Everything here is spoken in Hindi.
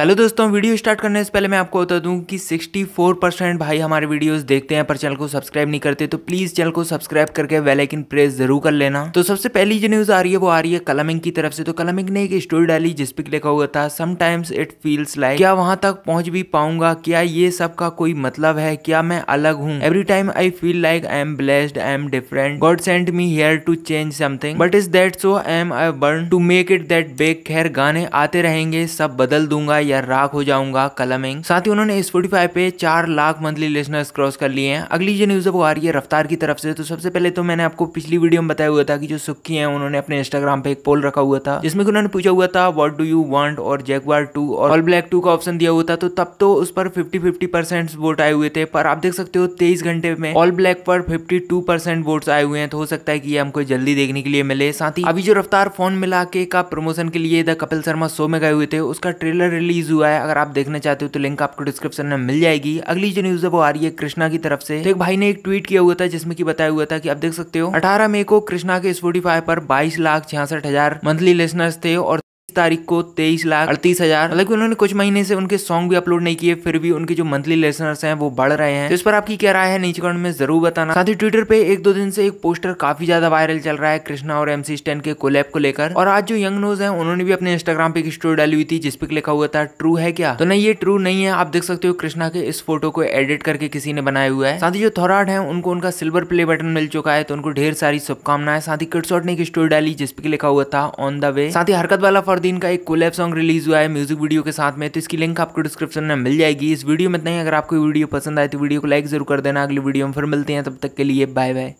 हेलो दोस्तों वीडियो स्टार्ट करने से पहले मैं आपको बता दूं कि 64 परसेंट भाई हमारे वीडियोस देखते हैं पर चैनल को सब्सक्राइब नहीं करते तो प्लीज़ चैनल को सब्सक्राइब करके वेल आइकन प्रेस जरूर कर लेना तो सबसे पहली जो न्यूज़ आ रही है वो आ रही है कलमिंग की तरफ से तो कलमिंग ने एक स्टोरी डाली जिसपे लिखा हुआ था समटाइम्स इट फील्स लाइक क्या वहां तक पहुंच भी पाऊंगा क्या ये सब का कोई मतलब है क्या मैं अलग हूँ every time I feel like I am blessed I am different God sent me here to change something but is that so I am I born to make it that बेग खैर गाने आते रहेंगे सब बदल दूंगा या राख हो जाऊंगा कलमिंग साथ ही उन्होंने स्पोटीफाई पे चार लाख मंथली लिसनर्स क्रॉस कर लिए हैं अगली जो न्यूज आ रही है रफ्तार की तरफ से तो सबसे पहले तो मैंने आपको पिछली वीडियो में बताया हुआ था कि जो सुखी है उन्होंने अपने इंस्टाग्राम पे एक पोल रखा हुआ था जिसमें उन्होंने पूछा हुआ था वॉट डू यू वॉन्ट और जैकवार टू और ऑल ब्लैक टू का ऑप्शन दिया हुआ था तो तब तो उस पर फिफ्टी फिफ्टी परसेंट वोट आए हुए थे पर आप देख सकते हो तेईस घंटे में ऑल ब्लैक पर फिफ्टी टू परसेंट वोट आए हुए हैं तो हो सकता है कि ये हमको जल्दी देखने के लिए मिले साथ ही अभी जो रफ्तार फोन मिला के का प्रमोशन के लिए द कपिल शर्मा शो में गए हुए थे उसका ट्रेलर रिलीज रिलीज हुआ है अगर आप देखना चाहते हो तो लिंक आपको डिस्क्रिप्शन में मिल जाएगी अगली जो न्यूज है वो आ रही है कृष्णा की तरफ से तो एक भाई ने एक ट्वीट किया हुआ था जिसमें कि बताया हुआ था कि आप देख सकते हो अठारह मई को कृष्णा के स्पोटीफाई पर बाईस लाख छियासठ हजार मंथली लिसनर्स थे और तारीख को तेईस लाख अड़तीस हजार हालांकि उन्होंने कुछ महीने से उनके सॉन्ग भी अपलोड नहीं किए फिर भी उनके जो मंथली लेसनर्स हैं वो बढ़ रहे हैं तो इस पर आपकी क्या राय है नीचे कमेंट में जरूर बताना साथ ही ट्विटर पे एक दो दिन से एक पोस्टर काफी ज्यादा वायरल चल रहा है कृष्णा और एमसी स्टैन के कोलैब को लेकर और आज जो यंग नोज है उन्होंने भी अपने इंस्टाग्राम पे एक स्टोरी डाली हुई थी जिसपे लिखा हुआ था ट्रू है क्या तो नहीं ये ट्रू नहीं है आप देख सकते हो कृष्णा के इस फोटो को एडिट करके किसी ने बनाया हुआ है साथ ही जो थोराड है उनको उनका सिल्वर प्ले बटन मिल चुका है तो उनको ढेर सारी शुभकामनाएं साथ ही किटसॉट ने एक स्टोरी डाली जिसपे लिखा हुआ था ऑन द वे साथ ही हरकत वाला दिन का एक कोलैब सॉन्ग रिलीज हुआ है म्यूजिक वीडियो के साथ में तो इसकी लिंक आपको डिस्क्रिप्शन में मिल जाएगी इस वीडियो में इतना ही अगर आपको वीडियो पसंद आए तो वीडियो को लाइक जरूर कर देना अगली वीडियो में फिर मिलते हैं तब तक के लिए बाय बाय